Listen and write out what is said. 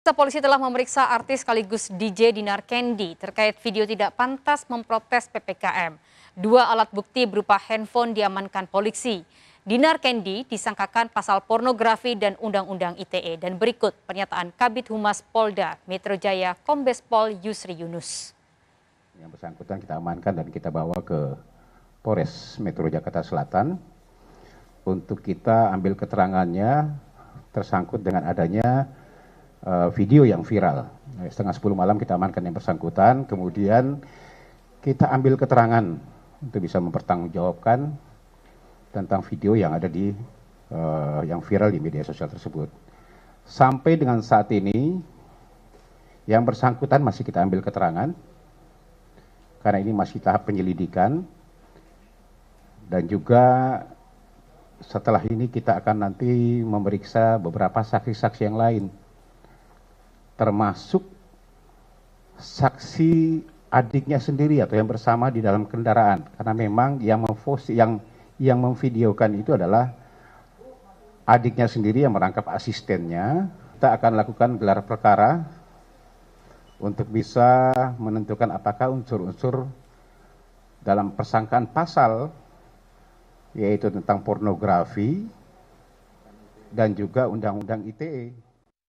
Polisi telah memeriksa artis sekaligus DJ Dinar Kendi terkait video tidak pantas memprotes PPKM. Dua alat bukti berupa handphone diamankan polisi. Dinar Kendi disangkakan pasal pornografi dan Undang-Undang ITE. Dan berikut pernyataan Kabit Humas Polda Metro Jaya Kombes Pol Yusri Yunus. Yang bersangkutan kita amankan dan kita bawa ke Polres Metro Jakarta Selatan untuk kita ambil keterangannya tersangkut dengan adanya uh, video yang viral. Setengah sepuluh malam kita amankan yang bersangkutan, kemudian kita ambil keterangan untuk bisa mempertanggungjawabkan tentang video yang ada di uh, yang viral di media sosial tersebut. Sampai dengan saat ini yang bersangkutan masih kita ambil keterangan karena ini masih tahap penyelidikan dan juga setelah ini kita akan nanti memeriksa beberapa saksi-saksi yang lain termasuk saksi adiknya sendiri atau yang bersama di dalam kendaraan karena memang yang memfosi, yang yang memvideokan itu adalah adiknya sendiri yang merangkap asistennya kita akan lakukan gelar perkara untuk bisa menentukan apakah unsur-unsur dalam persangkaan pasal yaitu tentang pornografi dan juga undang-undang ITE